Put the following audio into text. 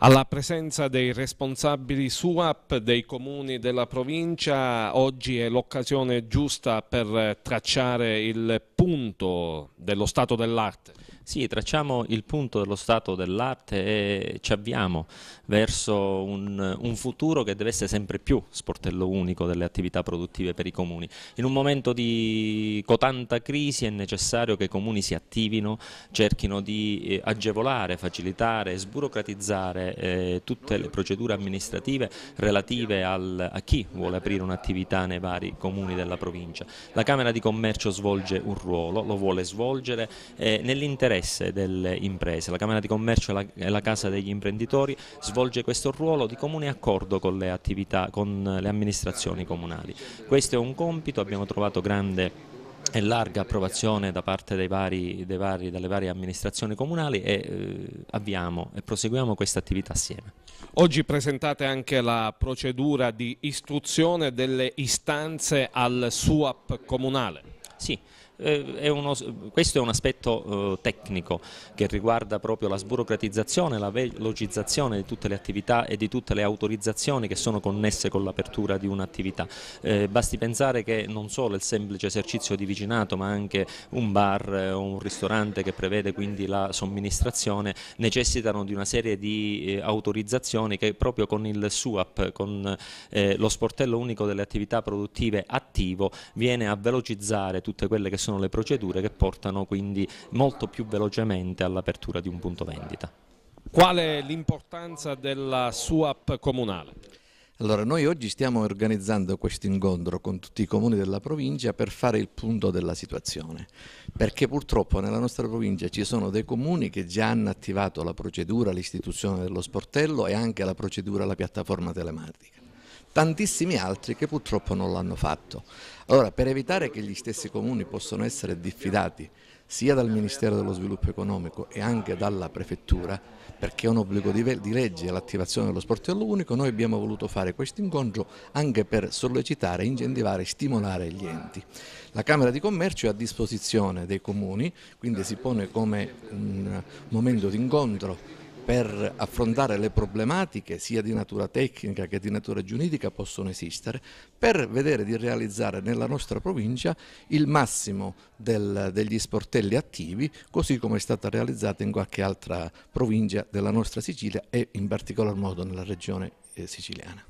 Alla presenza dei responsabili SUAP dei comuni della provincia, oggi è l'occasione giusta per tracciare il punto dello stato dell'arte. Sì, tracciamo il punto dello stato dell'arte e ci avviamo verso un, un, futuro che deve essere sempre più sportello unico delle attività produttive per i comuni. In un momento di cotanta crisi è necessario che i comuni si attivino, cerchino di eh, agevolare, facilitare, sburocratizzare eh, tutte le procedure amministrative relative al, a chi vuole aprire un'attività nei vari comuni della provincia. La Camera di Commercio svolge un ruolo ruolo, lo vuole svolgere eh, nell'interesse delle imprese. La Camera di Commercio e la, e la, Casa degli Imprenditori svolge questo ruolo di comune accordo con le attività, con le amministrazioni comunali. Questo è un compito, abbiamo trovato grande e larga approvazione da parte dei vari, dei vari, delle varie amministrazioni comunali e eh, avviamo e proseguiamo questa attività assieme. Oggi presentate anche la procedura di istruzione delle istanze al SUAP comunale. Sì, eh, è uno, questo è un aspetto eh, tecnico che riguarda proprio la sburocratizzazione, la velocizzazione di tutte le attività e di tutte le autorizzazioni che sono connesse con l'apertura di un'attività. Eh, basti pensare che non solo il semplice esercizio di vicinato ma anche un bar o eh, un ristorante che prevede quindi la somministrazione necessitano di una serie di eh, autorizzazioni che proprio con il SUAP, con eh, lo sportello unico delle attività produttive attivo viene a velocizzare tutte quelle che sono sono le procedure che portano quindi molto più velocemente all'apertura di un punto vendita. Qual è l'importanza della SUAP comunale? Allora, noi oggi stiamo organizzando questo incontro con tutti i comuni della provincia per fare il punto della situazione, perché purtroppo nella nostra provincia ci sono dei comuni che già hanno attivato la procedura, l'istituzione dello sportello e anche la procedura, la piattaforma telematica tantissimi altri che purtroppo non l'hanno fatto. Allora per evitare che gli stessi comuni possano essere diffidati sia dal Ministero dello Sviluppo Economico e anche dalla Prefettura, perché è un obbligo di, legge l'attivazione dello sportello unico, noi abbiamo voluto fare questo incontro anche per sollecitare, incentivare e stimolare gli enti. La Camera di Commercio è a disposizione dei comuni, quindi si pone come un momento di incontro per affrontare le problematiche sia di natura tecnica che di natura giuridica possono esistere per vedere di realizzare nella nostra provincia il massimo del, degli sportelli attivi così come è stata realizzata in qualche altra provincia della nostra Sicilia e in particolar modo nella regione eh, siciliana.